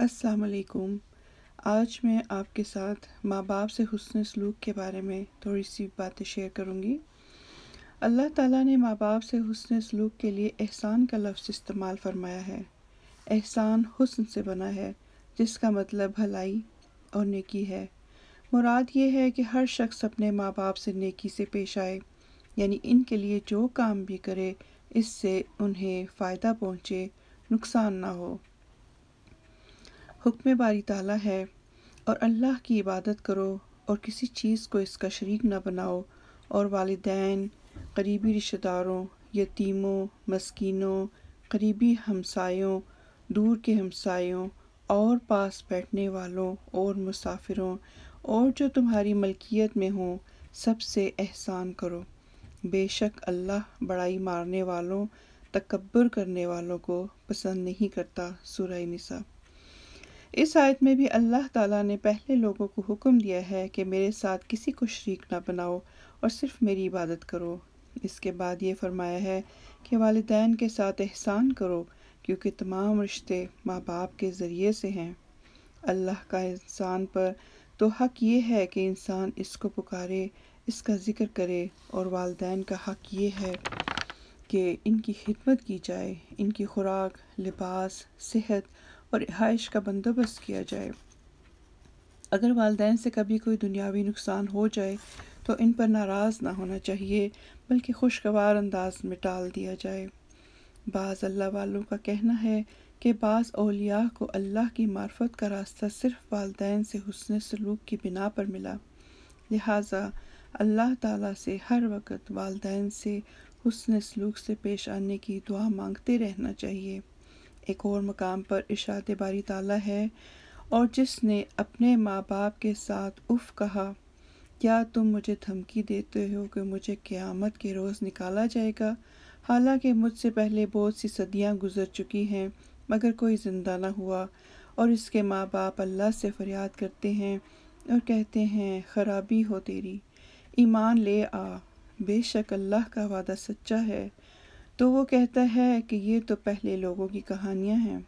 असलकुम आज मैं आपके साथ माँ बाप से हसन सलूक के बारे में थोड़ी सी बातें शेयर करूँगी अल्लाह ताला ने माँ बाप से हसन सलूक के लिए एहसान का लफ्ज़ इस्तेमाल फरमाया है एहसान हुस्न से बना है जिसका मतलब भलाई और नेकी है मुराद ये है कि हर शख्स अपने माँ बाप से नेकी से पेश आए यानी इनके लिए जो काम भी करे इससे उन्हें फ़ायदा पहुँचे नुकसान ना हो हुक्म बारी ताला है और अल्लाह की इबादत करो और किसी चीज़ को इसका शरीक न बनाओ और वालदेन करीबी रिश्तेदारों यतीमों मस्किनों करीबी हमसायों दूर के हमसायों और पास बैठने वालों और मुसाफिरों और जो तुम्हारी मलकियत में हों सबसे एहसान करो बेशक अल्लाह बड़ाई मारने वालों तकबर करने वालों को पसंद नहीं करता सुरह निसा इस आयत में भी अल्लाह ताला ने पहले लोगों को हुक्म दिया है कि मेरे साथ किसी को शरीक ना बनाओ और सिर्फ मेरी इबादत करो इसके बाद ये फरमाया है कि वालदेन के साथ एहसान करो क्योंकि तमाम रिश्ते माँ बाप के ज़रिए से हैं अल्लाह का इंसान पर तो हक ये है कि इंसान इसको पुकारे इसका ज़िक्र करे और वालदेन का हक ये है कि इनकी खिदमत की जाए इनकी खुराक लिबास सेहत और रिहाइश का बंदोबस्त किया जाए अगर वालदे से कभी कोई दुनियावी नुकसान हो जाए तो इन पर नाराज़ ना होना चाहिए बल्कि खुशगवार अंदाज में टाल दिया जाए बाज़ अल्लाह वालों का कहना है कि बाज़ अलिया को अल्लाह की मार्फत का रास्ता सिर्फ वालदेन से हसन सलूक की बिना पर मिला लिहाजा अल्लाह ताला से हर वक्त वालदेन से हसन सलूक से पेश आने की दुआ मांगते रहना चाहिए एक और मकाम पर इशात बारी ताला है और जिसने अपने माँ बाप के साथ उफ कहा क्या तुम मुझे धमकी देते हो कि मुझे क़्यामत के रोज़ निकाला जाएगा हालांकि मुझसे पहले बहुत सी सदियां गुजर चुकी हैं मगर कोई ज़िंदा ना हुआ और इसके माँ बाप अल्लाह से फरियाद करते हैं और कहते हैं ख़राबी हो तेरी ईमान ले आ बेशक अल्लाह का वादा सच्चा है तो वो कहता है कि ये तो पहले लोगों की कहानियाँ हैं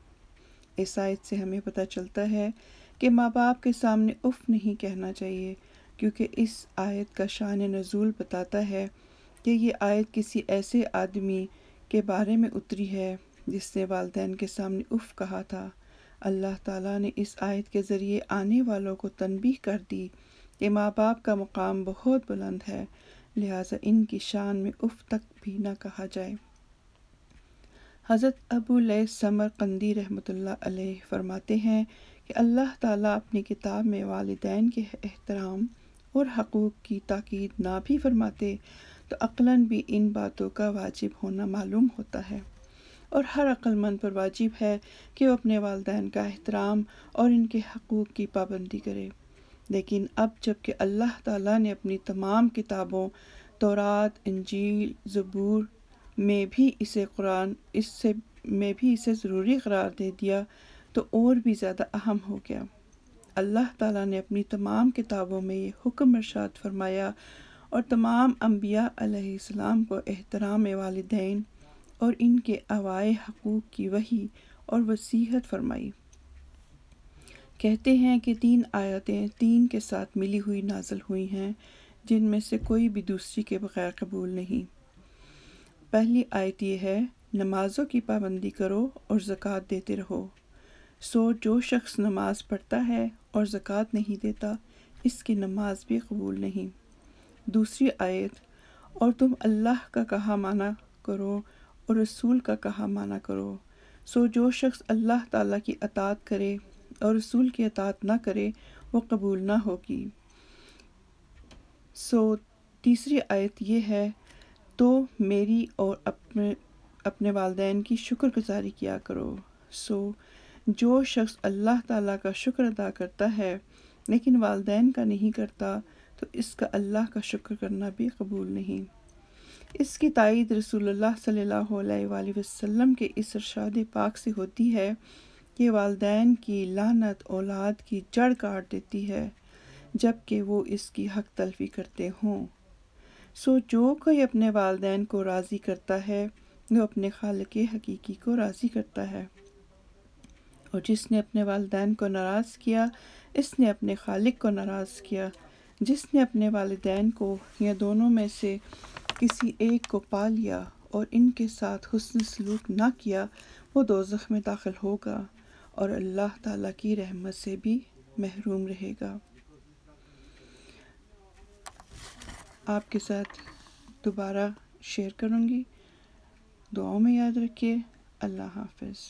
इस आयत से हमें पता चलता है कि माँ बाप के सामने उफ नहीं कहना चाहिए क्योंकि इस आयत का शान नज़ूल बताता है कि ये आयत किसी ऐसे आदमी के बारे में उतरी है जिसने वालदेन के सामने उफ कहा था अल्लाह ताला ने इस आयत के ज़रिए आने वालों को तनबीह कर दी कि माँ बाप का मुकाम बहुत बुलंद है लिहाजा इनकी शान में उफ तक भी ना कहा जाए हज़रत अबू लय समरकंदी रहमतुल्लाह फरमाते हैं कि अल्लाह ताला अपनी किताब में वालदान के एहतराम और हकूक़ की ताकीद ना भी फरमाते तो अक्लन भी इन बातों का वाजिब होना मालूम होता है और हर अक्लमंद पर वाजिब है कि वह अपने वालदान का एहतराम और इनके हकूक़ की पाबंदी करे लेकिन अब जबकि अल्लाह ताला ने अपनी तमाम किताबों तौरात इंजील ज़बूर में भी इसे कुरान इससे में भी इसे ज़रूरी करार दे दिया तो और भी ज़्यादा अहम हो गया अल्लाह ताला ने अपनी तमाम किताबों में ये हुक्म इरशाद फरमाया और तमाम अम्बिया सलाम को एहतराम वालदेन और इनके अवाए हकूक़ की वही और वसीहत फरमाई कहते हैं कि तीन आयतें तीन के साथ मिली हुई नाजल हुई हैं जिनमें से कोई भी दूसरी के बगैर कबूल नहीं पहली आयत यह है नमाज़ों की पाबंदी करो और ज़क़़त देते रहो सो जो शख्स नमाज़ पढ़ता है और ज़क़़त नहीं देता इसकी नमाज भी कबूल नहीं दूसरी आयत और तुम अल्लाह का कहा माना करो और रसूल का कहा माना करो सो जो शख्स अल्लाह ताला की अतात करे और रसूल की अतात ना करे वो कबूल ना होगी सो तीसरी आयत ये है तो मेरी और अपने अपने वालदेन की शुक्रगुजारी किया करो सो जो शख्स अल्लाह ताला का शुक्र अदा करता है लेकिन वालदेन का नहीं करता तो इसका अल्लाह का शुक्र करना भी कबूल नहीं इसकी तायद रसूलुल्लाह सल्लल्लाहु अलैहि वसल्लम के इस इरशाद पाक से होती है कि वालदेन की लानत औलाद की जड़ काट देती है जबकि वो इसकी हक तलफी करते हों सो जो कोई अपने वालदेन को राज़ी करता है वो अपने खाल के हकीकी को राज़ी करता है और जिसने अपने वालदेन को नाराज़ किया इसने अपने खालिक को नाराज़ किया जिसने अपने वालदेन को या दोनों में से किसी एक को पा लिया और इनके साथ हसन सलूक ना किया वो दो में दाखिल होगा और अल्लाह ताला की रहमत से भी महरूम रहेगा आपके साथ दोबारा शेयर करूँगी दुआओं में याद रखिए अल्लाह हाफिज़